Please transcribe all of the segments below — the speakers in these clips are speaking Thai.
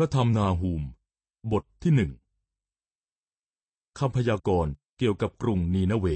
พระธรรมนาหูมบทที่หนึ่งคำพยากรณ์เกี่ยวกับกรุงนีนาเว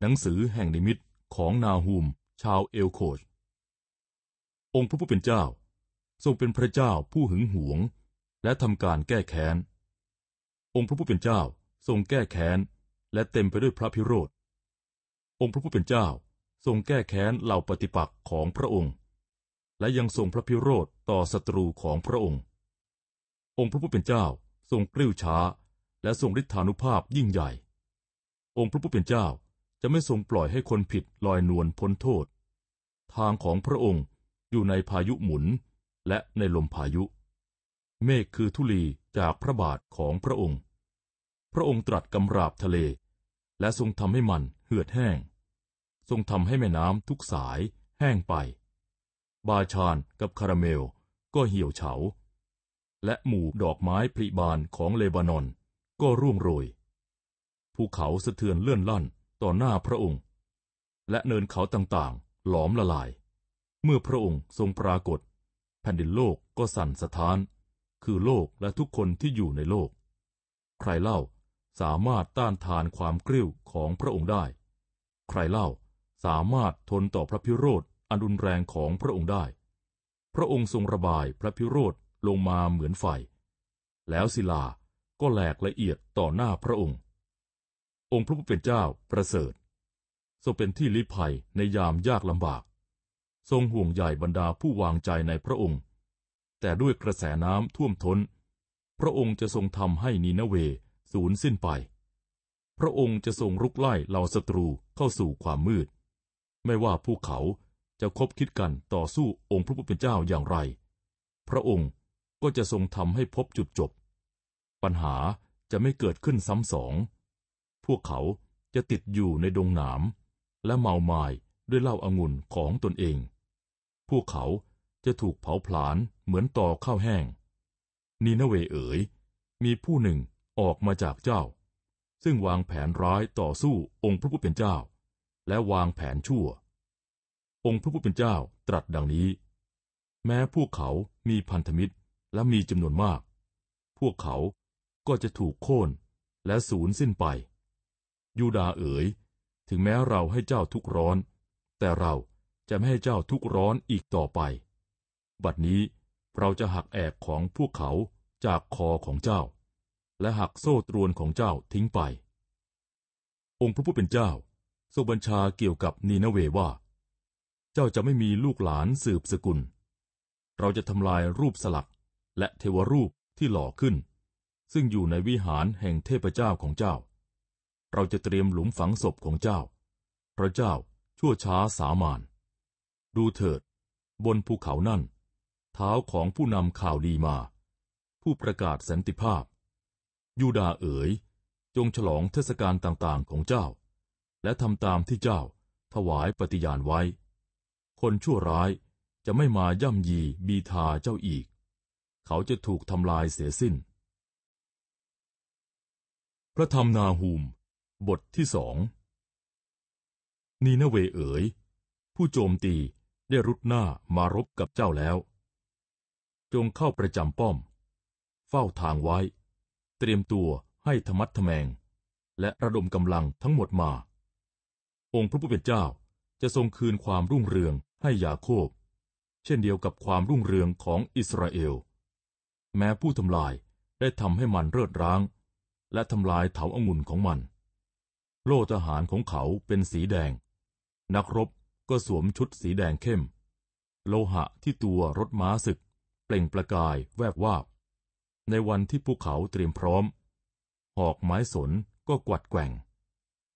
หนังสือแห่งนิมิตของนาหูมชาวเอลโคชองค์พระผู้เป็นเจ้า ทรงเป็นพระเจ้าผู้หึงหวง และทำการแก้แค้นองค์พระผู้เป็นเจ้าทรงแก้แค้นและเต็มไปด้วยพระพิโรธองค์พระผู้เป็นเจ้า ทรงแก้แค้นเหล่าปฏิปักษ์ของพระองค์ และยังทรงพระพิโรธต่อศัตรูของพระองค์องค์พระผู้เป็นเจ้าทรงกริ้วช้า และทรงฤทธานุภาพยิ่งใหญ่ องค์พระผู้เป็นเจ้าจะไม่ทรงปล่อยให้คนผิดลอยนวลพ้นโทษ ทางของพระองค์อยู่ในพายุหมุนและในลมพายุ เมฆคือธุลีจากพระบาทของพระองค์ พระองค์ตรัสกำราบทะเลและทรงทำให้มันเหือดแห้ง ทรงทำให้แม่น้ำทุกสายแห้งไป บาชานกับคาราเมลก็เหี่ยวเฉาและหมู่ดอกไม้ผลิบานของ เลบานอน ก็ร่วงโรย ภูเขาสะเทือนเลื่อนลั่นต่อหน้าพระองค์ และเนินเขาต่างๆหลอม ละลาย เมื่อพระองค์ทรงปรากฏ แผ่นดินโลกก็สั่นสะท้าน คือโลกและทุกคนที่อยู่ในโลก ใครเล่าสามารถต้านทานความกริ้วของพระองค์ได้ ใครเล่าสามารถทนต่อพระพิโรธอันรุนแรงของพระองค์ได้ พระองค์ทรงระบายพระพิโรธลงมาเหมือนไฟแล้วศิลาก็แหลกละเอียดต่อหน้าพระองค์ องค์พระผู้เป็นเจ้าประเสริฐทรงเป็นที่ลี้ภัยในยามยากลำบาก ทรงห่วงใยบรรดาผู้วางใจในพระองค์ แต่ด้วยกระแสน้ำท่วมทน้น พระองค์จะทรงทำให้นีนาเวสูญสิ้นไป พระองค์จะทรงรุกไล่เหล่าศัตรูเข้าสู่ความมืด ไม่ว่าผู้เขาจะคบคิดกันต่อสู้องค์พระผู้เป็นเจ้าอย่างไร พระองค์ก็จะทรงทำให้พบจุดจบ ปัญหาจะไม่เกิดขึ้นซ้ำสอง พวกเขาจะติดอยู่ในดงหนามและเมาไมา้ด้วยเหล้าอางุ่นของตนเอง พวกเขาจะถูกเผาผลาญเหมือนต่อข้าวแห้ง นีนเวเอ๋ยมีผู้หนึ่งออกมาจากเจ้า ซึ่งวางแผนร้ายต่อสู้องค์พระผู้เป็นเจ้า และวางแผนชั่ว องค์พระผู้เป็นเจ้าตรัสดังนี้ แม้พวกเขามีพันธมิตรและมีจำนวนมาก พวกเขา ก็จะถูกโค่นและสูญสิ้นไป ยูดาเอ๋ย ถึงแม้เราให้เจ้าทุกร้อน แต่เราจะไม่ให้เจ้าทุกร้อนอีกต่อไป บัดนี้เราจะหักแอกของพวกเขาจากคอของเจ้า และหักโซ่ตรวนของเจ้าทิ้งไป องค์พระผู้เป็นเจ้าทรงบัญชาเกี่ยวกับนีนาเวว่า เจ้าจะไม่มีลูกหลานสืบสกุล เราจะทำลายรูปสลักและเทวรูปที่หล่อขึ้น ซึ่งอยู่ในวิหารแห่งเทพเจ้าของเจ้า เราจะเตรียมหลุมฝังศพของเจ้า พระเจ้าชั่วช้าสามานดูเถิด บนภูเขานั่น เท้าของผู้นำข่าวดีมา ผู้ประกาศสันติภาพ ยูดาเอ๋ยจงฉลองเทศกาลต่างๆของเจ้า และทำตามที่เจ้าถวายปฏิญาณไว้ คนชั่วร้ายจะไม่มาย่ำยีบีทาเจ้าอีกเขาจะถูกทำลายเสียสิ้น พระธรรมนาหูม บทที่สอง นีนเวเอ๋ย ผู้โจมตีได้รุดหน้ามารบกับเจ้าแล้ว จงเข้าประจำป้อม เฝ้าทางไว้ เตรียมตัวให้ธมัดทแมง และระดมกำลังทั้งหมดมา องค์พระผู้เป็นเจ้าจะทรงคืนความรุ่งเรืองให้ยาโคบ เช่นเดียวกับความรุ่งเรืองของอิสราเอลแม้ผู้ทำลายได้ทำให้มันเริดร้าง และทำลายเถาอางุ่นของมัน โล่ทหารของเขาเป็นสีแดง นักรบก็สวมชุดสีแดงเข้ม โลหะที่ตัวรถม้าศึกเปล่งประกายแวบวาบในวันที่ภูเขาเตรียมพร้อม หอกไม้สนก็กวัดแกว่ง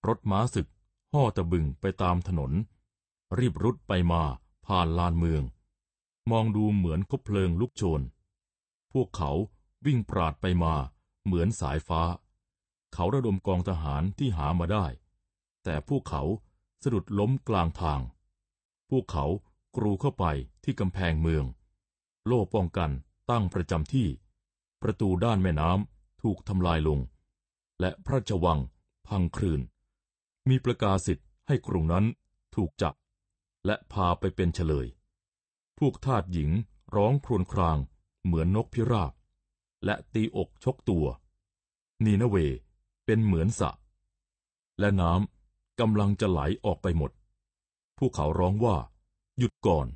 รถม้าศึกห่อตะบึงไปตามถนน รีบรุดไปมาผ่านลานเมือง มองดูเหมือนคบเพลิงลุกโชนพวกเขาวิ่งปราดไปมาเหมือนสายฟ้า เขาระดมกองทหารที่หามาได้ แต่พวกเขาสะดุดล้มกลางทาง พวกเขากรูเข้าไปที่กำแพงเมือง โล่ป้องกันตั้งประจำที่ ประตูด้านแม่น้ำถูกทำลายลง และพระราชวังพังคลืนมีประกาศสิทธิ์ให้กรุงนั้นถูกจับและพาไปเป็นเฉลย พวกทาสหญิงร้องครวญครางเหมือนนกพิราบ และตีอกชกตัว นีนเวเป็นเหมือนสะ และน้ำกำลังจะไหลออกไปหมดพวกเขาร้องว่า หยุดก่อน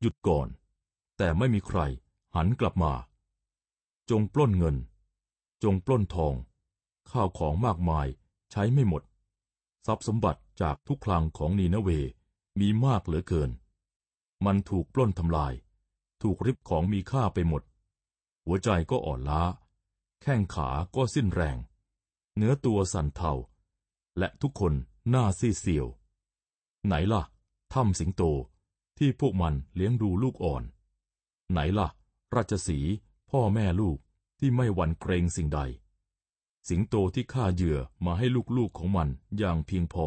หยุดก่อน แต่ไม่มีใครหันกลับมา จงปล้นเงิน จงปล้นทอง ข้าวของมากมายใช้ไม่หมดทรัพย์สมบัติจากทุกคลังของนีนเวมีมากเหลือเกิน มันถูกปล้นทำลาย ถูกริบของมีค่าไปหมดหัวใจก็อ่อนล้า แข้งขาก็สิ้นแรง เนื้อตัวสั่นเทา และทุกคนหน้าซีเซียว ไหนล่ะถ้ำสิงโตที่พวกมันเลี้ยงดูลูกอ่อน ไหนล่ะ ราชสีพ่อแม่ลูกที่ไม่หวั่นเกรงสิ่งใด สิงโตที่ฆ่าเหยื่อมาให้ลูกๆของมันอย่างเพียงพอ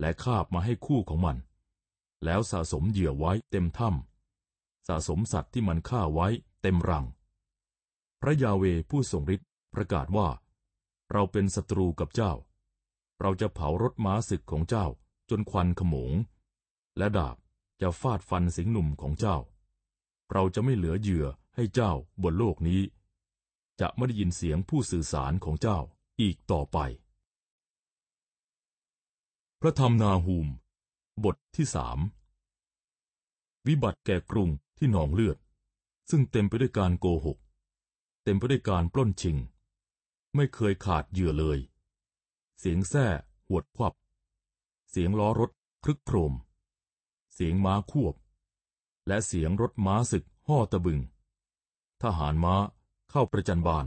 และคาบมาให้คู่ของมัน แล้วสะสมเหยื่อไว้เต็มถ้ำสะสมสัตว์ที่มันฆ่าไว้เต็มรังพระยาเวผู้ทรงฤทธิ์ประกาศว่า เราเป็นศัตรูกับเจ้า เราจะเผารถม้าศึกของเจ้าจนควันขโมง และดาบจะฟาดฟันสิงหนุ่มของเจ้า เราจะไม่เหลือเหยื่อให้เจ้าบนโลกนี้ จะไม่ได้ยินเสียงผู้สื่อสารของเจ้าอีกต่อไป พระธรรมนาหูม บทที่สาม วิบัติแก่กรุงที่หนองเลือด ซึ่งเต็มไปด้วยการโกหกเต็มไปด้วยการปล้นชิง ไม่เคยขาดเหยื่อเลย เสียงแส้หวดควับ เสียงล้อรถคลึกโครม เสียงม้าควบ และเสียงรถม้าศึกห่อตะบึง ทหารม้าเข้าประจันบาน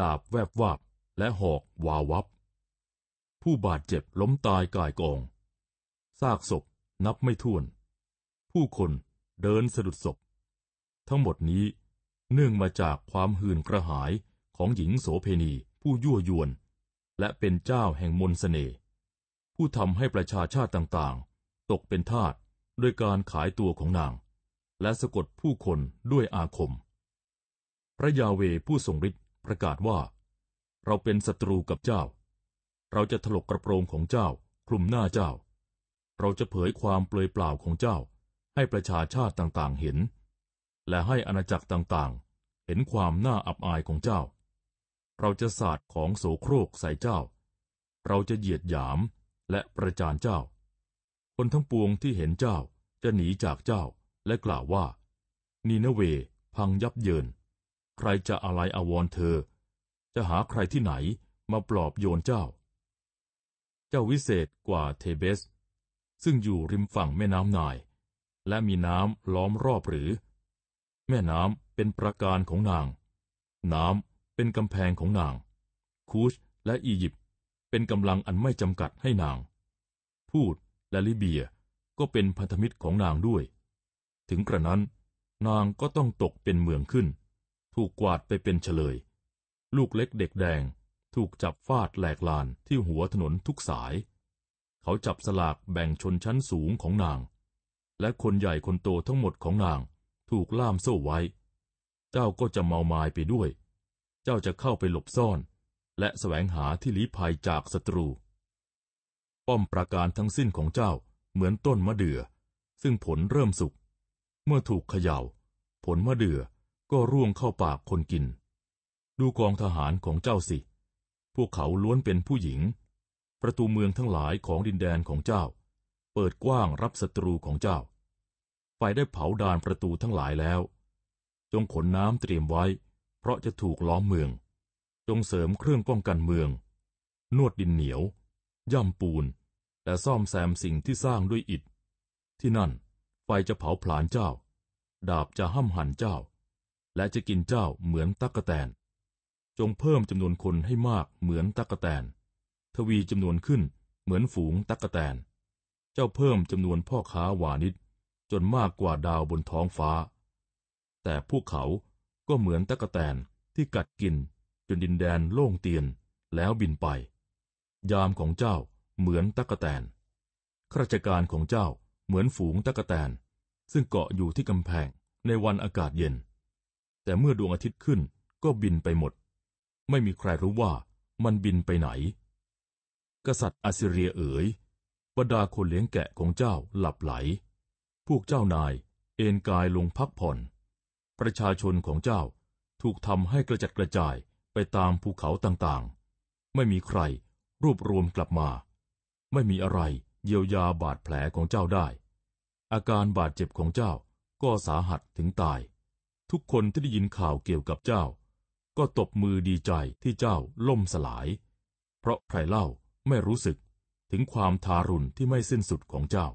ดาบแวบวับและหอกวาวับ ผู้บาดเจ็บล้มตายกายกองซากศพนับไม่ถ้วน ผู้คนเดินสะดุดศพ ทั้งหมดนี้เนื่องมาจากความหื่นกระหายของหญิงโสเพณีผู้ยั่วยวนและเป็นเจ้าแห่งมนสเสน่ห์ผู้ทำให้ประชาชาติต่างๆ ตกเป็นทาสด้วยการขายตัวของนาง และสะกดผู้คนด้วยอาคม พระยาเวผู้ทรงฤทธิ์ประกาศว่า เราเป็นศัตรูกับเจ้า เราจะถลกกระโปรงของเจ้าคลุมหน้าเจ้า เราจะเผยความเปลยเปล่าของเจ้า ให้ประชาชาติต่างๆเห็นและให้อาณาจักรต่างๆ เห็นความน่าอับอายของเจ้า เราจะศาสตร์ของโสโครกใส่เจ้า เราจะเหยียดหยามและประจานเจ้า คนทั้งปวงที่เห็นเจ้าจะหนีจากเจ้า และกล่าวว่า นีนเวพังยับเยิน ใครจะอะไรอาวรเธอ จะหาใครที่ไหนมาปลอบโยนเจ้า เจ้าวิเศษกว่าเทเบส ซึ่งอยู่ริมฝั่งแม่น้ำนายและมีน้ำล้อมรอบหรือแม่น้ำเป็นประการของนาง น้ำเป็นกำแพงของนาง คูชและอียิปต์เป็นกำลังอันไม่จำกัดให้นาง พูดและลิเบียก็เป็นพันธมิตรของนางด้วย ถึงกระนั้น นางก็ต้องตกเป็นเมืองขึ้น ถูกกวาดไปเป็นเฉลย ลูกเล็กเด็กแดง ถูกจับฟาดแหลกลานที่หัวถนนทุกสาย เขาจับสลากแบ่งชนชั้นสูงของนาง และคนใหญ่คนโตทั้งหมดของนางถูกล่ามโซ่ไว้ เจ้าก็จะเมามายไปด้วย เจ้าจะเข้าไปหลบซ่อน และแสวงหาที่ลี้ภัยจากศัตรู ป้อมประการทั้งสิ้นของเจ้าเหมือนต้นมะเดื่อ ซึ่งผลเริ่มสุก เมื่อถูกเขยา่า ผลมะเดื่อก็ร่วงเข้าปากคนกิน ดูกองทหารของเจ้าสิ พวกเขาล้วนเป็นผู้หญิง ประตูเมืองทั้งหลายของดินแดนของเจ้า เปิดกว้างรับศัตรูของเจ้าไฟได้เผาดานประตูทั้งหลายแล้ว จงขนน้ำเตรียมไว้ เพราะจะถูกล้อมเมือง จงเสริมเครื่องป้องกันเมือง นวดดินเหนียว ย่ำปูน และซ่อมแซมสิ่งที่สร้างด้วยอิฐ ที่นั่นไฟจะเผาผลาญเจ้า ดาบจะห้ำหั่นเจ้า และจะกินเจ้าเหมือนตักะแตน จงเพิ่มจำนวนคนให้มากเหมือนตักะแตน ทวีจำนวนขึ้นเหมือนฝูงตักะแตน เจ้าเพิ่มจำนวนพ่อค้าวานิชจนมากกว่าดาวบนท้องฟ้า แต่พวกเขาก็เหมือนตะกะแตนที่กัดกินจนดินแดนโล่งเตียนแล้วบินไป ยามของเจ้าเหมือนตะกะแตน ข้าราชการของเจ้าเหมือนฝูงตะกะแตน ซึ่งเกาะอยู่ที่กำแพงในวันอากาศเย็น แต่เมื่อดวงอาทิตย์ขึ้นก็บินไปหมด ไม่มีใครรู้ว่ามันบินไปไหน กษัตริย์อาสเรียเอ๋ย บรรดาคนเลี้ยงแกะของเจ้าหลับไหลพวกเจ้านายเอนกายลงพักผ่อน ประชาชนของเจ้าถูกทำให้กระจัดกระจายไปตามภูเขาต่างๆ ไม่มีใครรวบรวมกลับมา ไม่มีอะไรเยียวยาบาดแผลของเจ้าได้ อาการบาดเจ็บของเจ้าก็สาหัสถึงตาย ทุกคนที่ได้ยินข่าวเกี่ยวกับเจ้า ก็ตบมือดีใจที่เจ้าล่มสลาย เพราะใครเล่าไม่รู้สึกถึงความทารุณที่ไม่สิ้นสุดของเจ้า